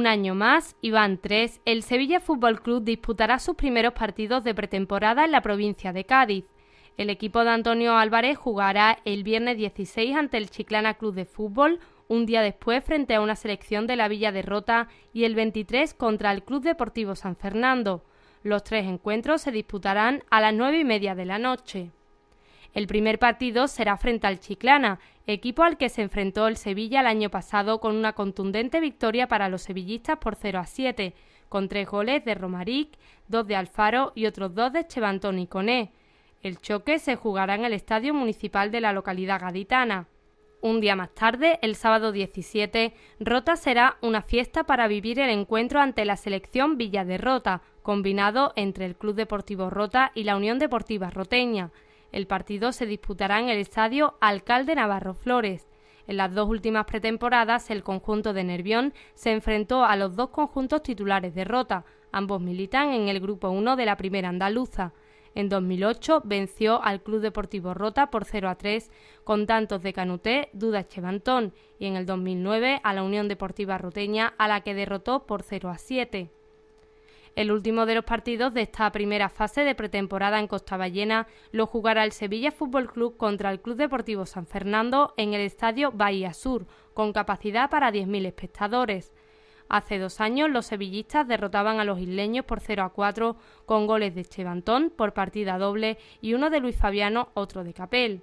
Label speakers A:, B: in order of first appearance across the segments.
A: un año más y van tres, el Sevilla Fútbol Club disputará sus primeros partidos de pretemporada en la provincia de Cádiz. El equipo de Antonio Álvarez jugará el viernes 16 ante el Chiclana Club de Fútbol, un día después frente a una selección de la Villa de Rota y el 23 contra el Club Deportivo San Fernando. Los tres encuentros se disputarán a las nueve y media de la noche. El primer partido será frente al Chiclana, equipo al que se enfrentó el Sevilla el año pasado con una contundente victoria para los sevillistas por 0 a 7, con tres goles de Romaric, dos de Alfaro y otros dos de Chevantón y Coné. El choque se jugará en el Estadio Municipal de la localidad gaditana. Un día más tarde, el sábado 17, Rota será una fiesta para vivir el encuentro ante la selección Villa de Rota, combinado entre el Club Deportivo Rota y la Unión Deportiva Roteña. El partido se disputará en el estadio Alcalde Navarro Flores. En las dos últimas pretemporadas, el conjunto de Nervión se enfrentó a los dos conjuntos titulares de Rota. Ambos militan en el Grupo 1 de la Primera Andaluza. En 2008 venció al Club Deportivo Rota por 0 a 3 con tantos de Canuté, Duda Chevantón y en el 2009 a la Unión Deportiva Roteña a la que derrotó por 0 a 7. El último de los partidos de esta primera fase de pretemporada en Costa Ballena lo jugará el Sevilla Fútbol Club contra el Club Deportivo San Fernando en el estadio Bahía Sur, con capacidad para 10.000 espectadores. Hace dos años los sevillistas derrotaban a los isleños por 0 a 4 con goles de Chevantón por partida doble y uno de Luis Fabiano, otro de Capel.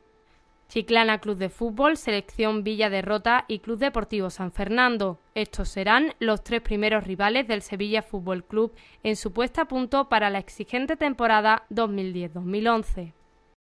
A: Chiclana Club de Fútbol, Selección Villa Derrota y Club Deportivo San Fernando. Estos serán los tres primeros rivales del Sevilla Fútbol Club en su puesta a punto para la exigente temporada 2010-2011.